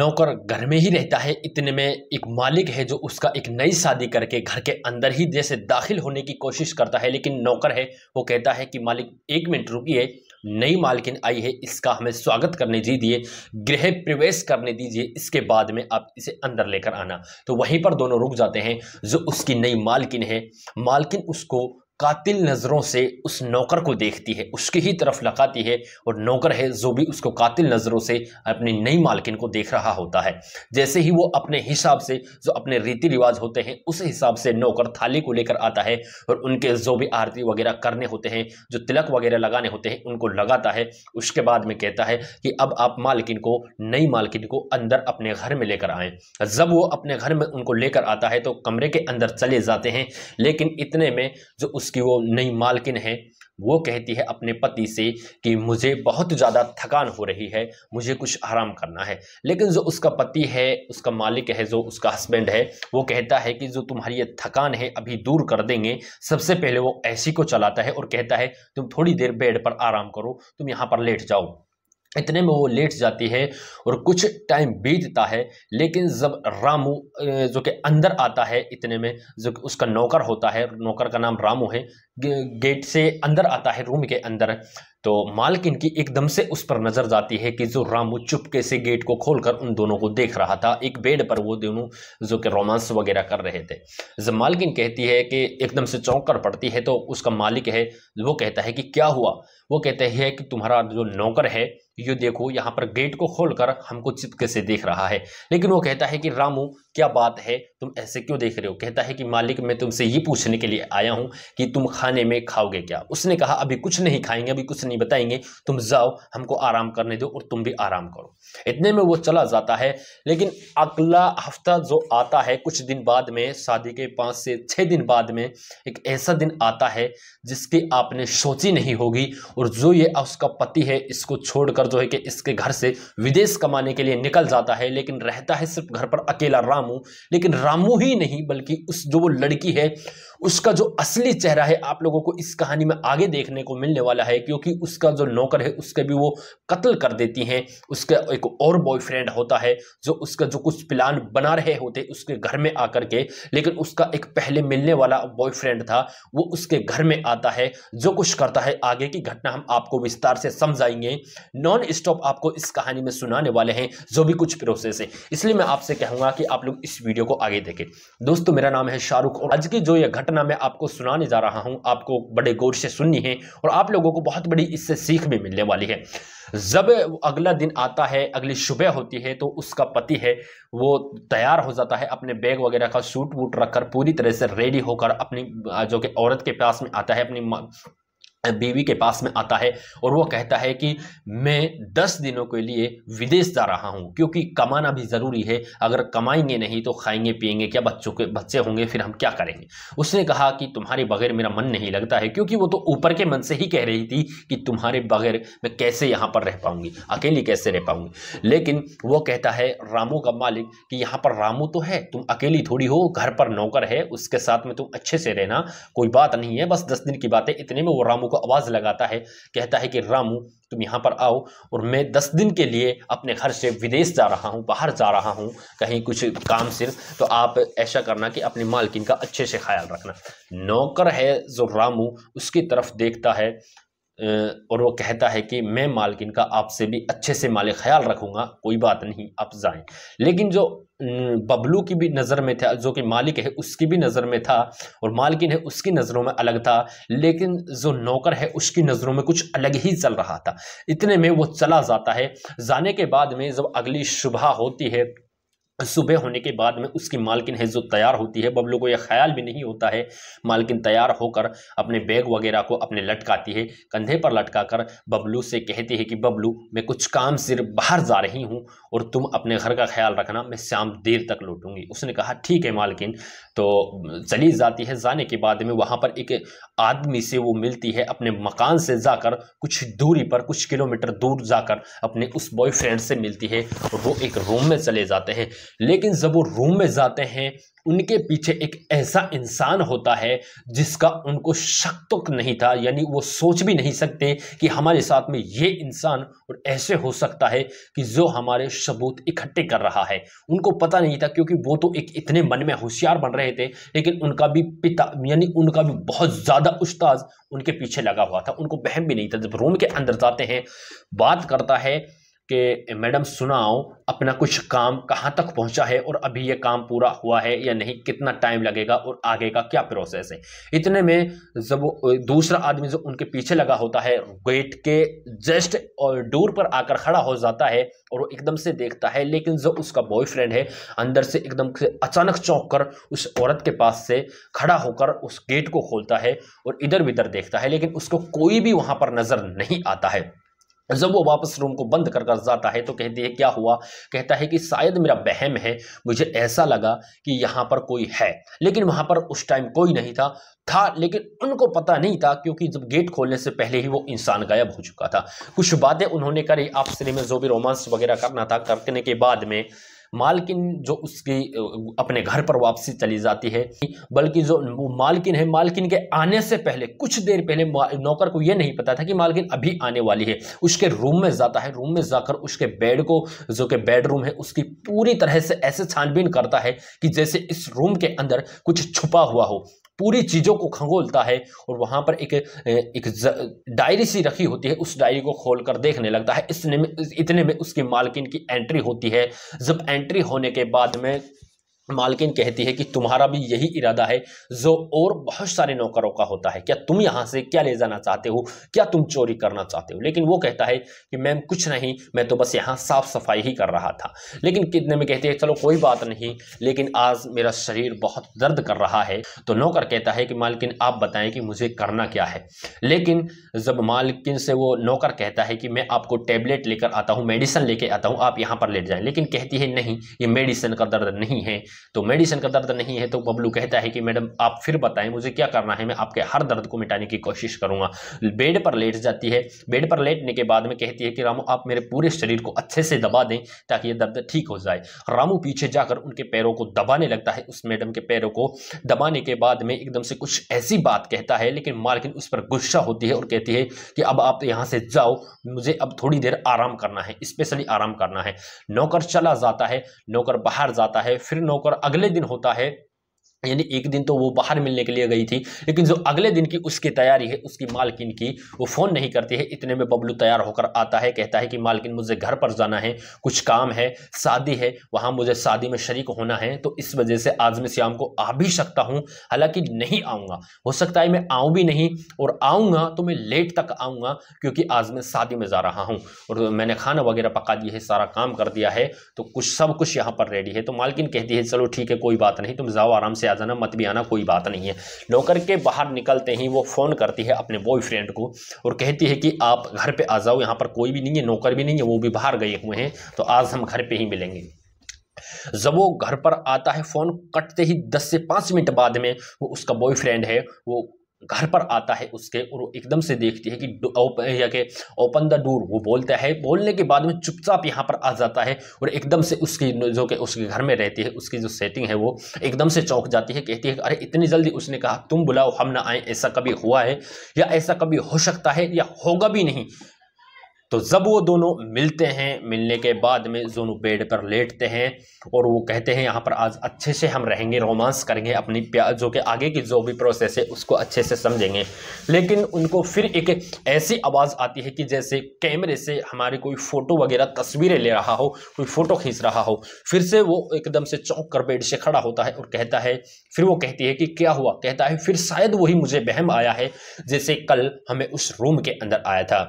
नौकर घर में ही रहता है इतने में एक मालिक है जो उसका एक नई शादी करके घर के अंदर ही जैसे दाखिल होने की कोशिश करता है लेकिन नौकर है वो कहता है कि मालिक एक मिनट रुकिए नई मालकिन आई है इसका हमें स्वागत करने दीजिए गृह प्रवेश करने दीजिए इसके बाद में आप इसे अंदर लेकर आना तो वहीं पर दोनों रुक जाते हैं जो उसकी नई मालकिन है मालकिन उसको कातिल नज़रों से उस नौकर को देखती है उसकी ही तरफ लगाती है और नौकर है जो भी उसको कातिल नज़रों से अपनी नई मालकिन को देख रहा होता है जैसे ही वो अपने हिसाब से जो अपने रीति रिवाज होते हैं उस हिसाब से नौकर थाली को लेकर आता है और उनके जो भी आरती वगैरह करने होते हैं जो तिलक वगैरह लगाने होते हैं उनको लगाता है उसके बाद में कहता है कि अब आप मालकिन को नई मालकिन को अंदर अपने घर में लेकर आएँ जब वो अपने घर में उनको लेकर आता है तो कमरे के अंदर चले जाते हैं लेकिन इतने में जो उस जिसकी वो नई मालकिन है वो कहती है अपने पति से कि मुझे बहुत ज़्यादा थकान हो रही है मुझे कुछ आराम करना है लेकिन जो उसका पति है उसका मालिक है जो उसका हस्बैंड है वो कहता है कि जो तुम्हारी ये थकान है अभी दूर कर देंगे सबसे पहले वो ऐसी को चलाता है और कहता है तुम थोड़ी देर बेड पर आराम करो तुम यहाँ पर लेट जाओ इतने में वो लेट जाती है और कुछ टाइम बीतता है लेकिन जब रामू जो कि अंदर आता है इतने में जो उसका नौकर होता है नौकर का नाम रामू है गेट से अंदर आता है रूम के अंदर तो मालकिन की एकदम से उस पर नज़र जाती है कि जो रामू चुपके से गेट को खोलकर उन दोनों को देख रहा था एक बेड पर वो दोनों जो कि रोमांस वगैरह कर रहे थे जब मालकिन कहती है कि एकदम से चौंक कर पड़ती है तो उसका मालिक है वो कहता है कि क्या हुआ वो कहते हैं कि तुम्हारा जो नौकर है ये देखो यहाँ पर गेट को खोलकर हमको चिपके से देख रहा है लेकिन वो कहता है कि रामू क्या बात है तुम ऐसे क्यों देख रहे हो कहता है कि मालिक मैं तुमसे ये पूछने के लिए आया हूँ कि तुम खाने में खाओगे क्या उसने कहा अभी कुछ नहीं खाएंगे अभी कुछ नहीं बताएंगे तुम जाओ हमको आराम करने दो और तुम भी आराम करो इतने में वो चला जाता है लेकिन अगला हफ्ता जो आता है कुछ दिन बाद में शादी के पाँच से छः दिन बाद में एक ऐसा दिन आता है जिसकी आपने सोची नहीं होगी और जो ये उसका पति है इसको छोड़कर जो है कि इसके घर से विदेश कमाने के लिए निकल जाता है लेकिन रहता है सिर्फ घर पर अकेला रामू लेकिन रामू ही नहीं बल्कि उस जो वो लड़की है उसका जो असली चेहरा है आप लोगों को इस कहानी में आगे देखने को मिलने वाला है क्योंकि उसका जो नौकर है उसके भी वो कत्ल कर देती हैं उसका एक और बॉयफ्रेंड होता है जो उसका जो कुछ प्लान बना रहे होते उसके घर में आकर के लेकिन उसका एक पहले मिलने वाला बॉयफ्रेंड था वो उसके घर में आता है जो कुछ करता है आगे की घटना करना हम आपको विस्तार से समझाएंगे नॉन स्टॉप आपको इस कहानी में सुनाने वाले हैं जो भी कुछ प्रोसेस है इसलिए मैं आपसे कहूंगा कि आप लोग इस वीडियो को आगे देखें दोस्तों मेरा नाम है शाहरुख और आज की जो यह घटना मैं आपको सुनाने जा रहा हूं आपको बड़े गौर से सुननी है और आप लोगों को बहुत बड़ी इससे सीख भी मिलने वाली है जब अगला दिन आता है अगली सुबह होती है तो उसका पति है वो तैयार हो जाता है अपने बैग वगैरह का सूट वूट रखकर पूरी तरह से रेडी होकर अपनी जो कि औरत के पास में आता है अपनी बीवी के पास में आता है और वो कहता है कि मैं दस दिनों के लिए विदेश जा रहा हूँ क्योंकि कमाना भी ज़रूरी है अगर कमाएंगे नहीं तो खाएंगे पिएंगे क्या बच्चों के बच्चे होंगे फिर हम क्या करेंगे उसने कहा कि तुम्हारे बगैर मेरा मन नहीं लगता है क्योंकि वो तो ऊपर के मन से ही कह रही थी कि तुम्हारे बगैर मैं कैसे यहाँ पर रह पाऊँगी अकेली कैसे रह पाऊँगी लेकिन वो कहता है रामू का मालिक कि यहाँ पर रामू तो है तुम अकेली थोड़ी हो घर पर नौकर है उसके साथ में तुम अच्छे से रहना कोई बात नहीं है बस दस दिन की बात है इतने में वो रामू को आवाज़ लगाता है कहता है कि रामू तुम यहाँ पर आओ और मैं दस दिन के लिए अपने घर से विदेश जा रहा हूँ बाहर जा रहा हूँ कहीं कुछ काम सिर्फ तो आप ऐसा करना कि अपने मालकिन का अच्छे से ख्याल रखना नौकर है जो रामू उसकी तरफ देखता है और वो कहता है कि मैं मालकिन का आपसे भी अच्छे से माल ख्याल रखूँगा कोई बात नहीं आप जाएं लेकिन जो बबलू की भी नज़र में था जो कि मालिक है उसकी भी नज़र में था और मालकिन है उसकी नज़रों में अलग था लेकिन जो नौकर है उसकी नज़रों में कुछ अलग ही चल रहा था इतने में वो चला जाता है जाने के बाद में जब अगली सुबह होती है सुबह होने के बाद में उसकी मालकिन है जो तैयार होती है बबलू को यह ख्याल भी नहीं होता है मालकिन तैयार होकर अपने बैग वगैरह को अपने लटकाती है कंधे पर लटका कर बबलू से कहती है कि बबलू मैं कुछ काम सिर्फ बाहर जा रही हूँ और तुम अपने घर का ख्याल रखना मैं शाम देर तक लौटूंगी उसने कहा ठीक है मालकिन तो चली जाती है जाने के बाद में वहाँ पर एक आदमी से वो मिलती है अपने मकान से जाकर कुछ दूरी पर कुछ किलोमीटर दूर जाकर अपने उस बॉयफ्रेंड से मिलती है और वो एक रूम में चले जाते हैं लेकिन जब वो रूम में जाते हैं उनके पीछे एक ऐसा इंसान होता है जिसका उनको शक तो नहीं था यानी वो सोच भी नहीं सकते कि हमारे साथ में ये इंसान और ऐसे हो सकता है कि जो हमारे सबूत इकट्ठे कर रहा है उनको पता नहीं था क्योंकि वो तो एक इतने मन में होशियार बन रहे थे लेकिन उनका भी पिता यानी उनका भी बहुत ज़्यादा उस्ताद उनके पीछे लगा हुआ था उनको बहम भी नहीं था जब रूम के अंदर जाते हैं बात करता है कि मैडम सुनाओ अपना कुछ काम कहाँ तक पहुँचा है और अभी ये काम पूरा हुआ है या नहीं कितना टाइम लगेगा और आगे का क्या प्रोसेस है इतने में जब दूसरा आदमी जो उनके पीछे लगा होता है गेट के जस्ट और डोर पर आकर खड़ा हो जाता है और वो एकदम से देखता है लेकिन जो उसका बॉयफ्रेंड है अंदर से एकदम से अचानक चौंक कर उस औरत के पास से खड़ा होकर उस गेट को खोलता है और इधर उधर देखता है लेकिन उसको कोई भी वहाँ पर नज़र नहीं आता है जब वो वापस रूम को बंद कर कर जाता है तो कहती है क्या हुआ कहता है कि शायद मेरा बहम है मुझे ऐसा लगा कि यहाँ पर कोई है लेकिन वहाँ पर उस टाइम कोई नहीं था था लेकिन उनको पता नहीं था क्योंकि जब गेट खोलने से पहले ही वो इंसान गायब हो चुका था कुछ बातें उन्होंने करी आपसरे में जो भी रोमांस वगैरह करना था करने के बाद में मालकिन जो उसकी अपने घर पर वापसी चली जाती है बल्कि जो मालकिन है मालकिन के आने से पहले कुछ देर पहले नौकर को यह नहीं पता था कि मालकिन अभी आने वाली है उसके रूम में जाता है रूम में जाकर उसके बेड को जो कि बेडरूम है उसकी पूरी तरह से ऐसे छानबीन करता है कि जैसे इस रूम के अंदर कुछ छुपा हुआ हो पूरी चीज़ों को खंगोलता है और वहाँ पर एक एक डायरी सी रखी होती है उस डायरी को खोल कर देखने लगता है इसने में इतने में उसकी मालकिन की एंट्री होती है जब एंट्री होने के बाद में मालकिन कहती है कि तुम्हारा भी यही इरादा है जो और बहुत सारे नौकरों का होता है क्या तुम यहाँ से क्या ले जाना चाहते हो क्या तुम चोरी करना चाहते हो लेकिन वो कहता है कि मैम कुछ नहीं मैं तो बस यहाँ साफ सफाई ही कर रहा था लेकिन कितने में कहते हैं चलो कोई बात नहीं लेकिन आज मेरा शरीर बहुत दर्द कर रहा है तो नौकर कहता है कि मालकिन आप बताएं कि मुझे करना क्या है लेकिन जब मालकिन से वो नौकर कहता है कि मैं आपको टेबलेट लेकर आता हूँ मेडिसिन लेकर आता हूँ आप यहाँ पर लेट जाएँ लेकिन कहती है नहीं ये मेडिसिन का दर्द नहीं है तो मेडिसिन का दर्द नहीं है तो बबलू कहता है कि मैडम आप फिर बताएं मुझे क्या करना है मैं आपके हर दर्द को मिटाने की कोशिश करूंगा बेड पर लेट जाती है बेड पर लेटने के बाद में कहती है कि रामू आप मेरे पूरे शरीर को अच्छे से दबा दें ताकि ये दर्द ठीक हो जाए रामू पीछे जाकर उनके पैरों को दबाने लगता है उस मैडम के पैरों को दबाने के बाद में एकदम से कुछ ऐसी बात कहता है लेकिन मालकिन उस पर गुस्सा होती है और कहती है कि अब आप यहाँ से जाओ मुझे अब थोड़ी देर आराम करना है स्पेशली आराम करना है नौकर चला जाता है नौकर बाहर जाता है फिर नौकर और अगले दिन होता है यानी एक दिन तो वो बाहर मिलने के लिए गई थी लेकिन जो अगले दिन की उसकी तैयारी है उसकी मालकिन की वो फ़ोन नहीं करती है इतने में बबलू तैयार होकर आता है कहता है कि मालकिन मुझे घर पर जाना है कुछ काम है शादी है वहाँ मुझे शादी में शरीक होना है तो इस वजह से आज मैं श्याम को आ भी सकता हूँ हालांकि नहीं आऊँगा हो सकता है मैं आऊँ भी नहीं और आऊँगा तो मैं लेट तक आऊँगा क्योंकि आज मैं शादी में जा रहा हूँ और मैंने खाना वगैरह पका दिया है सारा काम कर दिया है तो कुछ सब कुछ यहाँ पर रेडी है तो मालकिन कहती है चलो ठीक है कोई बात नहीं तुम जाओ आराम से आ जाना मत भी आना कोई बात नहीं है नौकर के बाहर निकलते ही वो फ़ोन करती है अपने बॉयफ्रेंड को और कहती है कि आप घर पर आ जाओ यहाँ पर कोई भी नहीं है नौकर भी नहीं है वो भी बाहर गए हुए हैं तो आज हम घर पर ही मिलेंगे जब वो घर पर आता है फ़ोन कटते ही दस से पाँच मिनट बाद में वो उसका बॉयफ्रेंड है वो घर पर आता है उसके और एकदम से देखती है कि ओपन द डोर वो बोलता है बोलने के बाद में चुपचाप यहाँ पर आ जाता है और एकदम से उसकी जो कि उसके घर में रहती है उसकी जो सेटिंग है वो एकदम से चौंक जाती है कहती है अरे इतनी जल्दी उसने कहा तुम बुलाओ हम ना आए ऐसा कभी हुआ है या ऐसा कभी हो सकता है या होगा भी नहीं तो जब वो दोनों मिलते हैं मिलने के बाद में जोनू बेड पर लेटते हैं और वो कहते हैं यहाँ पर आज अच्छे से हम रहेंगे रोमांस करेंगे अपनी प्यार जो कि आगे की जो भी प्रोसेस है उसको अच्छे से समझेंगे लेकिन उनको फिर एक ऐसी आवाज़ आती है कि जैसे कैमरे से हमारी कोई फ़ोटो वगैरह तस्वीरें ले रहा हो कोई फ़ोटो खींच रहा हो फिर से वो एकदम से चौंक कर बेड से खड़ा होता है और कहता है फिर वो कहती है कि क्या हुआ कहता है फिर शायद वही मुझे बहम आया है जैसे कल हमें उस रूम के अंदर आया था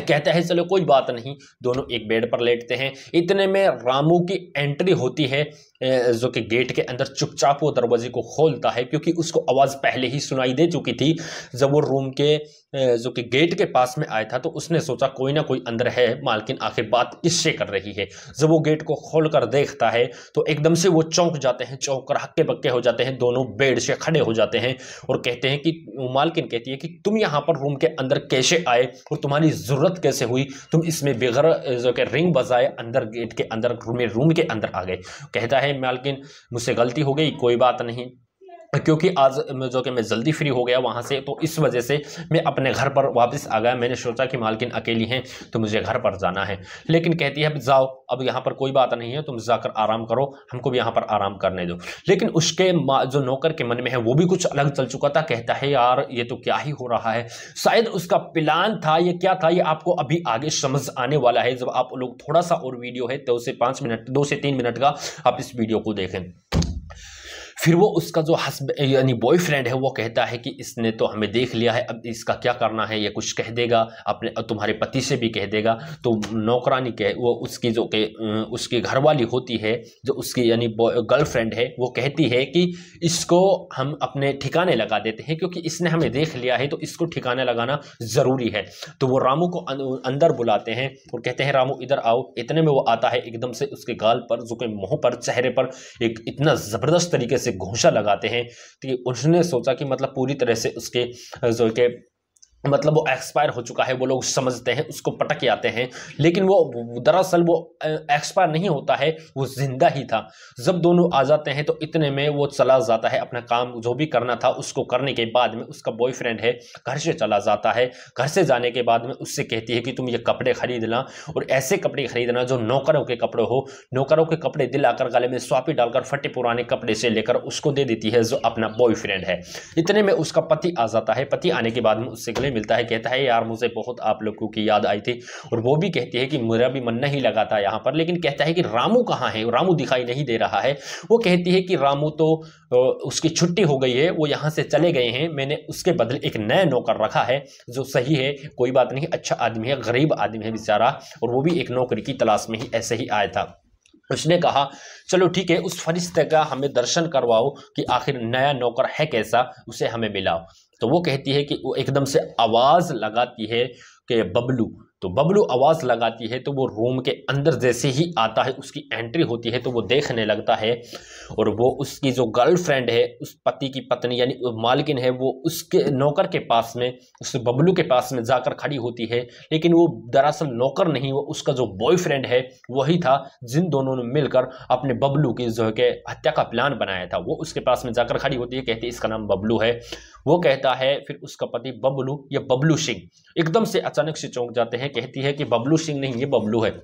कहता है चलो कोई बात नहीं दोनों एक बेड पर लेटते हैं इतने में रामू की एंट्री होती है जो कि गेट के अंदर चुपचाप वो दरवाजे को खोलता है क्योंकि उसको आवाज़ पहले ही सुनाई दे चुकी थी जब वो रूम के जो कि गेट के पास में आया था तो उसने सोचा कोई ना कोई अंदर है मालकिन आखिर बात किससे कर रही है जब वो गेट को खोल कर देखता है तो एकदम से वो चौंक जाते हैं चौंक कर हक्के पक्के हो जाते हैं दोनों बेड से खड़े हो जाते हैं और कहते हैं कि मालकिन कहती है कि तुम यहाँ पर रूम के अंदर कैसे आए और तुम्हारी ज़रूरत कैसे हुई तुम इसमें बेगर जो कि रिंग बजाए अंदर गेट के अंदर रूम के अंदर आ गए कहता है मालकिन मुझसे गलती हो गई कोई बात नहीं क्योंकि आज जो कि मैं जल्दी फ्री हो गया वहाँ से तो इस वजह से मैं अपने घर पर वापस आ गया मैंने सोचा कि मालकिन अकेली हैं तो मुझे घर पर जाना है लेकिन कहती है अब जाओ अब यहाँ पर कोई बात नहीं है तुम जाकर आराम करो हमको भी यहाँ पर आराम करने दो लेकिन उसके जो नौकर के मन में है वो भी कुछ अलग चल चुका था कहता है यार ये तो क्या ही हो रहा है शायद उसका प्लान था ये क्या था ये आपको अभी आगे समझ आने वाला है जब आप लोग थोड़ा सा और वीडियो है तो उसे पाँच मिनट दो से तीन मिनट का आप इस वीडियो को देखें फिर वो उसका जो हसब यानी बॉयफ्रेंड है वो कहता है कि इसने तो हमें देख लिया है अब इसका क्या करना है ये कुछ कह देगा अपने तुम्हारे पति से भी कह देगा तो नौकरानी कह वो उसकी जो के उसकी घरवाली होती है जो उसकी यानी गर्लफ्रेंड है वो कहती है कि इसको हम अपने ठिकाने लगा देते हैं क्योंकि इसने हमें देख लिया है तो इसको ठिकाने लगाना ज़रूरी है तो वो रामू को अंदर बुलाते हैं और कहते हैं रामू इधर आओ इतने में वो आता है एकदम से उसके गाल पर जो कि मुँह पर चेहरे पर एक इतना ज़बरदस्त तरीके से से घूसा लगाते हैं तो उसने सोचा कि मतलब पूरी तरह से उसके जो के मतलब वो एक्सपायर हो चुका है वो लोग समझते हैं उसको पटक के आते हैं लेकिन वो दरअसल वो एक्सपायर नहीं होता है वो ज़िंदा ही था जब दोनों आ जाते हैं तो इतने में वो चला जाता है अपना काम जो भी करना था उसको करने के बाद में उसका बॉयफ्रेंड है घर से चला जाता है घर से जाने के बाद में उससे कहती है कि तुम ये कपड़े खरीदना और ऐसे कपड़े खरीदना जो नौकरों के कपड़े हो नौकरों के कपड़े दिलाकर गले में स्वापी डालकर फटे पुराने कपड़े से लेकर उसको दे देती है जो अपना बॉयफ्रेंड है इतने में उसका पति आ जाता है पति आने के बाद में उससे गले मिलता है कहता है यार मुझे बहुत आप लोगों की याद आई थी और वो भी कहती है कि मेरा भी मन नहीं लगा था यहाँ पर लेकिन कहता है कि रामू कहाँ है रामू दिखाई नहीं दे रहा है वो कहती है कि रामू तो उसकी छुट्टी हो गई है वो यहाँ से चले गए हैं मैंने उसके बदले एक नया नौकर रखा है जो सही है कोई बात नहीं अच्छा आदमी है गरीब आदमी है बेचारा और वो भी एक नौकरी की तलाश में ही ऐसे ही आया था उसने कहा चलो ठीक है उस फरिश्ते का हमें दर्शन करवाओ कि आखिर नया नौकर है कैसा उसे हमें मिलाओ तो वो कहती है कि वो एकदम से आवाज़ लगाती है कि बबलू तो बबलू आवाज़ लगाती है तो वो रूम के अंदर जैसे ही आता है उसकी एंट्री होती है तो वो देखने लगता है और वो उसकी जो गर्लफ्रेंड है उस पति की पत्नी यानी मालकिन है वो उसके नौकर के पास में उस बबलू के पास में जाकर खड़ी होती है लेकिन वो दरअसल नौकर नहीं वो उसका जो बॉयफ्रेंड है वही था जिन दोनों ने मिलकर अपने बबलू की जो है कि हत्या का प्लान बनाया था वो उसके पास में जाकर खड़ी होती है कहती है इसका नाम बबलू है वो कहता है फिर उसका पति बबलू या बबलू सिंह एकदम से अचानक से चौंक जाते हैं कहती है कि बबलू सिंह नहीं ये बबलू है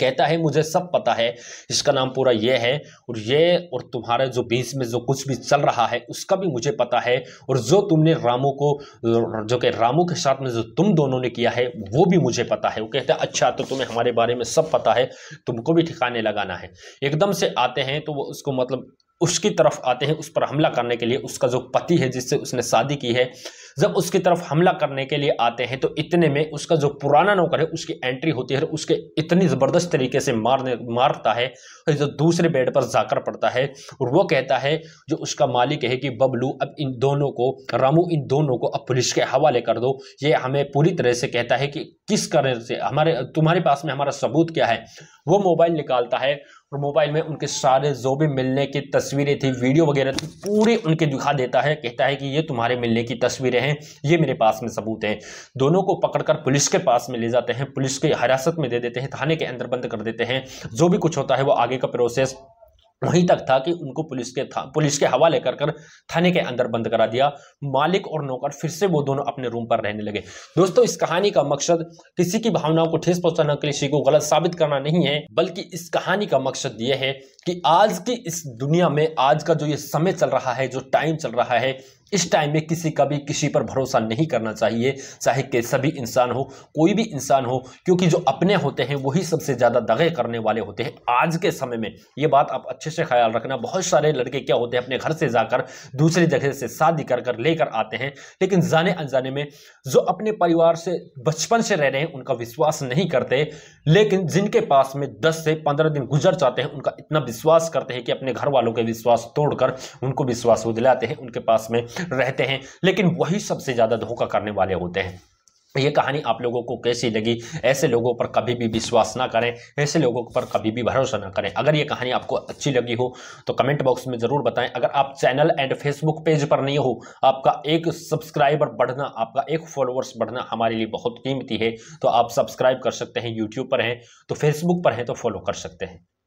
कहता है मुझे सब पता है इसका नाम पूरा ये है और ये और तुम्हारे जो बीच में जो कुछ भी चल रहा है उसका भी मुझे पता है और जो तुमने रामू को जो कि रामू के साथ में जो तुम दोनों ने किया है वो भी मुझे पता है वो कहता है अच्छा तो तुम्हें हमारे बारे में सब पता है तुमको भी ठिकाने लगाना है एकदम से आते हैं तो वो उसको मतलब उसकी तरफ आते हैं उस पर हमला करने के लिए उसका जो पति है जिससे उसने शादी की है जब उसकी तरफ हमला करने के लिए आते हैं तो इतने में उसका जो पुराना नौकर है उसकी एंट्री होती है उसके इतनी ज़बरदस्त तरीके से मारने मारता है और जो दूसरे बेड पर जाकर पड़ता है और वो कहता है जो उसका मालिक है कि बबलू अब इन दोनों को रामू इन दोनों को अब पुलिस के हवाले कर दो ये हमें पूरी तरह से कहता है कि किस तरह से हमारे तुम्हारे पास में हमारा सबूत क्या है वो मोबाइल निकालता है और मोबाइल में उनके सारे जो भी मिलने की तस्वीरें थी वीडियो वगैरह थी पूरे उनके दिखा देता है कहता है कि ये तुम्हारे मिलने की तस्वीरें हैं ये मेरे पास में सबूत हैं दोनों को पकड़कर पुलिस के पास में ले जाते हैं पुलिस के हिरासत में दे देते हैं थाने के अंदर बंद कर देते हैं जो भी कुछ होता है वो आगे का प्रोसेस वहीं तक था कि उनको पुलिस के था पुलिस के हवाले कर कर थाने के अंदर बंद करा दिया मालिक और नौकर फिर से वो दोनों अपने रूम पर रहने लगे दोस्तों इस कहानी का मकसद किसी की भावनाओं को ठेस लिए किसी को गलत साबित करना नहीं है बल्कि इस कहानी का मकसद ये है कि आज की इस दुनिया में आज का जो ये समय चल रहा है जो टाइम चल रहा है इस टाइम में किसी का भी किसी पर भरोसा नहीं करना चाहिए चाहे के सभी इंसान हो कोई भी इंसान हो क्योंकि जो अपने होते हैं वही सबसे ज़्यादा दगे करने वाले होते हैं आज के समय में ये बात आप अच्छे से ख्याल रखना बहुत सारे लड़के क्या होते हैं अपने घर से जाकर दूसरी जगह से शादी कर कर लेकर आते हैं लेकिन जाने अनजाने में जो अपने परिवार से बचपन से रह रहे हैं उनका विश्वास नहीं करते लेकिन जिनके पास में दस से पंद्रह दिन गुजर जाते हैं उनका इतना विश्वास करते हैं कि अपने घर वालों के विश्वास तोड़कर उनको विश्वास दिलाते हैं उनके पास में रहते हैं लेकिन वही सबसे ज़्यादा धोखा करने वाले होते हैं ये कहानी आप लोगों को कैसी लगी ऐसे लोगों पर कभी भी विश्वास ना करें ऐसे लोगों पर कभी भी भरोसा ना करें अगर ये कहानी आपको अच्छी लगी हो तो कमेंट बॉक्स में ज़रूर बताएं अगर आप चैनल एंड फेसबुक पेज पर नहीं हो आपका एक सब्सक्राइबर बढ़ना आपका एक फॉलोअर्स बढ़ना हमारे लिए बहुत कीमती है तो आप सब्सक्राइब कर सकते हैं यूट्यूब पर हैं तो फेसबुक पर हैं तो फॉलो कर सकते हैं